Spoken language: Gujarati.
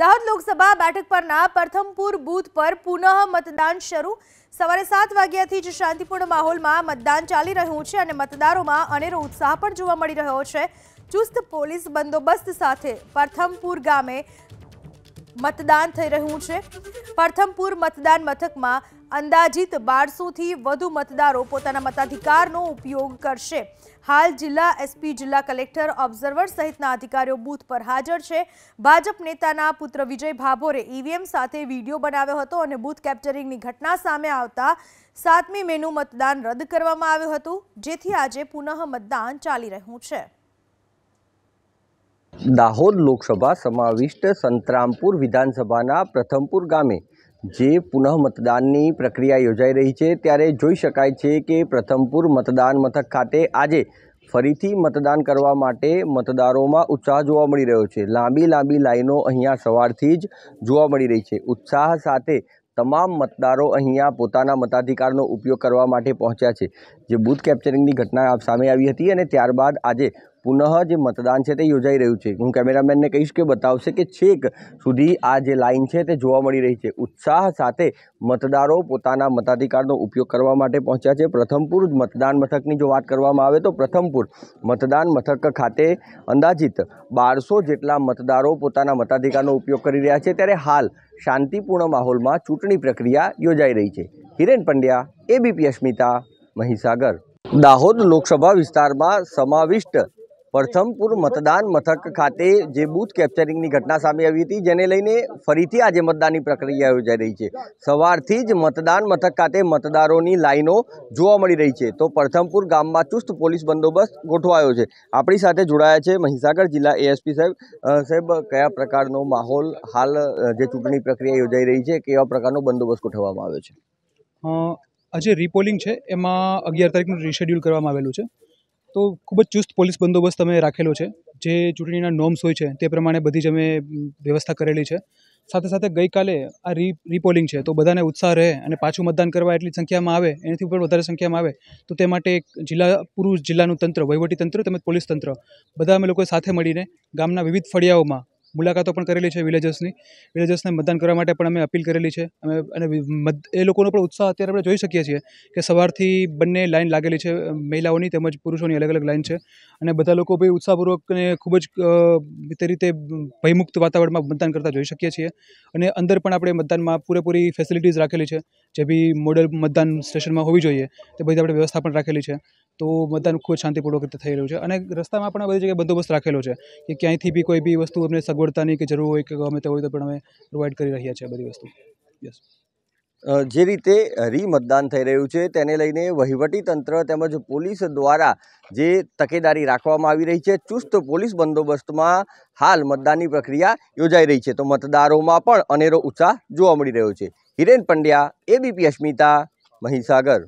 દાહોદ લોકસભા બેઠક પરના પ્રથમપુર બૂથ પર પુનઃ મતદાન શરૂ સવારે સાત વાગ્યાથી જ શાંતિપૂર્ણ માહોલમાં મતદાન ચાલી રહ્યું છે અને મતદારોમાં અનેરો ઉત્સાહ પણ જોવા મળી રહ્યો છે ચુસ્ત પોલીસ બંદોબસ્ત સાથે પ્રથમપુર ગામે મતદાન થઈ રહ્યું છે પ્રથમપુર મતદાન મથકમાં અંદાજિત બારસોથી વધુ મતદારો પોતાના મતાધિકારનો ઉપયોગ કરશે હાલ જિલ્લા એસપી જિલ્લા કલેક્ટર ઓબ્ઝર્વર સહિતના અધિકારીઓ બૂથ પર હાજર છે ભાજપ નેતાના પુત્ર વિજય ભાભોરે ઈવીએમ સાથે વિડીયો બનાવ્યો હતો અને બૂથ કેપ્ચરિંગની ઘટના સામે આવતા સાતમી મેનું મતદાન રદ કરવામાં આવ્યું હતું જેથી આજે પુનઃ મતદાન ચાલી રહ્યું છે દાહોદ લોકસભા સમાવિષ્ટ સંતરામપુર વિધાનસભાના પ્રથમપુર ગામે જે પુનઃમતદાનની પ્રક્રિયા યોજાઈ રહી છે ત્યારે જોઈ શકાય છે કે પ્રથમપુર મતદાન મથક ખાતે આજે ફરીથી મતદાન કરવા માટે મતદારોમાં ઉત્સાહ જોવા મળી રહ્યો છે લાંબી લાંબી લાઈનો અહીંયા સવારથી જ જોવા મળી રહી છે ઉત્સાહ સાથે તમામ મતદારો અહીંયા પોતાના મતાધિકારનો ઉપયોગ કરવા માટે પહોંચ્યા છે જે બૂથ કેપ્ચરિંગની ઘટના સામે આવી હતી અને ત્યારબાદ આજે પુનઃ જે મતદાન છે તે યોજાઈ રહ્યું છે હું કેમેરામેનને કહીશ કે બતાવશે કે છેક સુધી આ જે લાઇન છે તે જોવા મળી રહી છે ઉત્સાહ સાથે મતદારો પોતાના મતાધિકારનો ઉપયોગ કરવા માટે પહોંચ્યા છે પ્રથમપુર મતદાન મથકની જો વાત કરવામાં આવે તો પ્રથમપુર મતદાન મથક ખાતે અંદાજિત બારસો જેટલા મતદારો પોતાના મતાધિકારનો ઉપયોગ કરી રહ્યા છે ત્યારે હાલ શાંતિપૂર્ણ માહોલમાં ચૂંટણી પ્રક્રિયા યોજાઈ રહી છે હિરેન પંડ્યા એબીપી અસ્મિતા મહીસાગર દાહોદ લોકસભા વિસ્તારમાં સમાવિષ્ટ પ્રથમપુર મતદાન મથક ખાતે જે બૂથ કેપ્ચરિંગની ઘટના સામે આવી હતી જેને લઈને ફરીથી આજે મતદાનની પ્રક્રિયા યોજાઈ રહી છે સવારથી જ મતદાન મથક ખાતે મતદારોની લાઈનો જોવા મળી રહી છે તો પ્રથમપુર ગામમાં ચુસ્ત પોલીસ બંદોબસ્ત ગોઠવાયો છે આપણી સાથે જોડાયા છે મહીસાગર જિલ્લા એએસપી સાહેબ સાહેબ કયા પ્રકારનો માહોલ હાલ જે ચૂંટણી પ્રક્રિયા યોજાઈ રહી છે કેવા પ્રકારનો બંદોબસ્ત ગોઠવવામાં આવ્યો છે આજે રિપોલિંગ છે એમાં અગિયાર તારીખનું રીશેડ્યુલ કરવામાં આવેલું છે તો ખૂબ જ ચુસ્ત પોલીસ બંદોબસ્ત તમે રાખેલો છે જે ચૂંટણીના નોર્મ્સ હોય છે તે પ્રમાણે બધી જ અમે વ્યવસ્થા કરેલી છે સાથે સાથે ગઈકાલે આ રી રીપોલિંગ છે તો બધાને ઉત્સાહ રહે અને પાછું મતદાન કરવા એટલી સંખ્યામાં આવે એનાથી ઉપર વધારે સંખ્યામાં આવે તો તે માટે એક જિલ્લા પૂરું જિલ્લાનું તંત્ર વહીવટી તંત્ર તેમજ પોલીસ તંત્ર બધા અમે લોકોએ સાથે મળીને ગામના વિવિધ ફળિયાઓમાં મુલાકાતો પણ કરેલી છે વિલેજર્સની વિલેજર્સને મતદાન કરવા માટે પણ અમે અપીલ કરેલી છે અમે અને એ લોકોનો પણ ઉત્સાહ અત્યારે આપણે જોઈ શકીએ છીએ કે સવારથી બંને લાઈન લાગેલી છે મહિલાઓની તેમજ પુરુષોની અલગ અલગ લાઈન છે અને બધા લોકો ભાઈ ઉત્સાહપૂર્વક અને ખૂબ જ તે રીતે ભયમુક્ત વાતાવરણમાં મતદાન કરતા જોઈ શકીએ છીએ અને અંદર પણ આપણે મતદાનમાં પૂરેપૂરી ફેસિલિટીઝ રાખેલી છે જે બી મોડલ મતદાન સ્ટેશનમાં હોવી જોઈએ તે બધી આપણે વ્યવસ્થા પણ રાખેલી છે તો મતદાન ખૂબ શાંતિપૂર્વક રીતે થઈ રહ્યું છે અને રસ્તામાં પણ બધી જગ્યાએ બંદોબસ્ત રાખેલો છે કે ક્યાંયથી બી કોઈ બી વસ્તુ અમને સગવડતાની કે જરૂર હોય કે ગમે તે હોય તો પણ અમે પ્રોવાઈડ કરી રહ્યા છીએ બધી વસ્તુ યસ જે રીતે રીમતદાન થઈ રહ્યું છે તેને લઈને વહીવટી તંત્ર તેમજ પોલીસ દ્વારા જે તકેદારી રાખવામાં આવી રહી છે ચુસ્ત પોલીસ બંદોબસ્તમાં હાલ મતદાનની પ્રક્રિયા યોજાઈ રહી છે તો મતદારોમાં પણ અનેરો ઉત્સાહ જોવા મળી રહ્યો છે હિરેન પંડ્યા એબીપી અસ્મિતા મહીસાગર